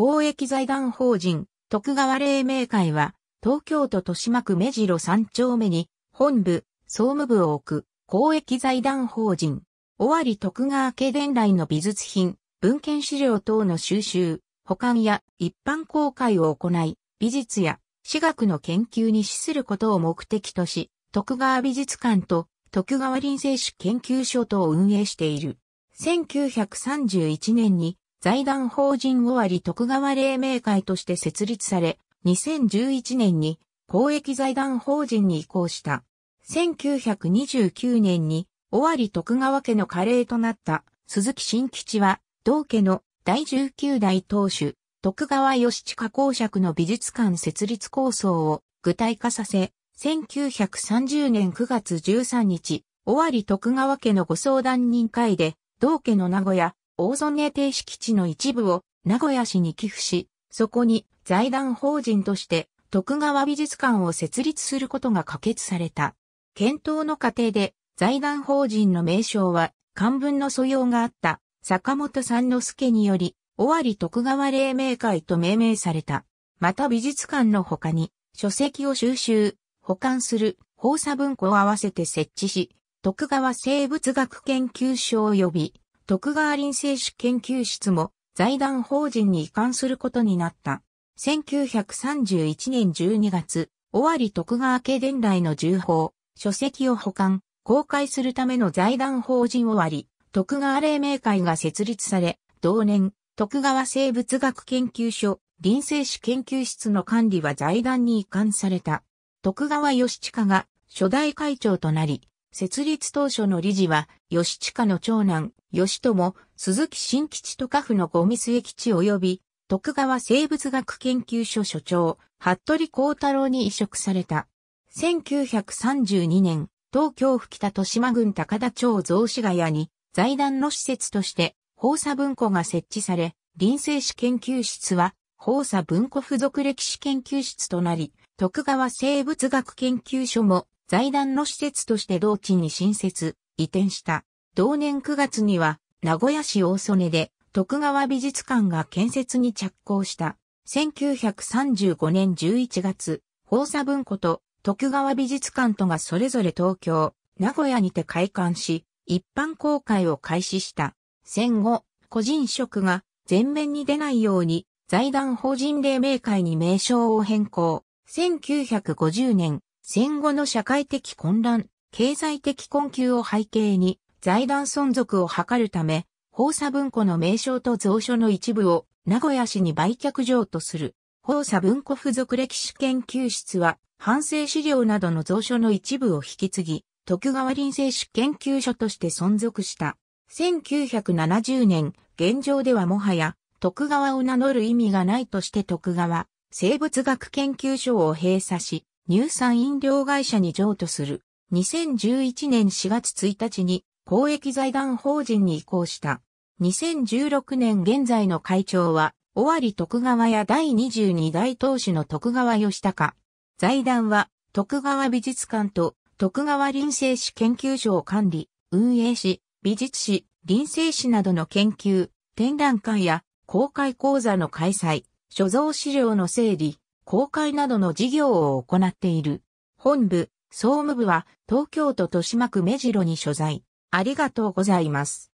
公益財団法人、徳川黎明会は、東京都豊島区目白三丁目に、本部、総務部を置く、公益財団法人、尾張徳川家伝来の美術品、文献資料等の収集、保管や一般公開を行い、美術や私学の研究に資することを目的とし、徳川美術館と徳川林政史研究所等を運営している。1931年に財団法人尾張徳川黎明会として設立され、2011年に公益財団法人に移行した。1929年に尾張徳川家の加齢となった鈴木新吉は、同家の第19代当主、徳川義親公爵の美術館設立構想を具体化させ、1930年9月13日、尾張徳川家のご相談人会で、同家の名古屋、大曽根停止基地の一部を名古屋市に寄付し、そこに財団法人として徳川美術館を設立することが可決された。検討の過程で財団法人の名称は漢文の素養があった坂本三之助により、尾張徳川黎明会と命名された。また美術館の他に書籍を収集、保管する放佐文庫を合わせて設置し、徳川生物学研究所及び徳川林政史研究室も財団法人に移管することになった。1931年12月、尾張徳川家伝来の重宝、書籍を保管、公開するための財団法人尾張、徳川黎明会が設立され、同年、徳川生物学研究所、林政史研究室の管理は財団に移管された。徳川義親が初代会長となり、設立当初の理事は、吉近の長男、吉友、鈴木新吉と家父の五味末吉及び、徳川生物学研究所所長、服部幸太郎に移植された。1932年、東京府北豊島郡高田町雑司ヶ谷に、財団の施設として、放佐文庫が設置され、臨生史研究室は、放佐文庫付属歴史研究室となり、徳川生物学研究所も財団の施設として同地に新設、移転した。同年9月には、名古屋市大曽根で、徳川美術館が建設に着工した。1935年11月、放佐文庫と徳川美術館とがそれぞれ東京、名古屋にて開館し、一般公開を開始した。戦後、個人職が全面に出ないように、財団法人黎明会に名称を変更。1950年、戦後の社会的混乱、経済的困窮を背景に財団存続を図るため、放佐文庫の名称と蔵書の一部を名古屋市に売却場とする。放佐文庫付属歴史研究室は、反省資料などの蔵書の一部を引き継ぎ、徳川林政史研究所として存続した。1970年、現状ではもはや、徳川を名乗る意味がないとして徳川、生物学研究所を閉鎖し、乳酸飲料会社に譲渡する。2011年4月1日に公益財団法人に移行した。2016年現在の会長は、尾張徳川や第22代当主の徳川義高。財団は、徳川美術館と徳川林政史研究所を管理、運営し、美術史、林政史などの研究、展覧会や公開講座の開催、所蔵資料の整理、公開などの事業を行っている。本部、総務部は東京都豊島区目白に所在。ありがとうございます。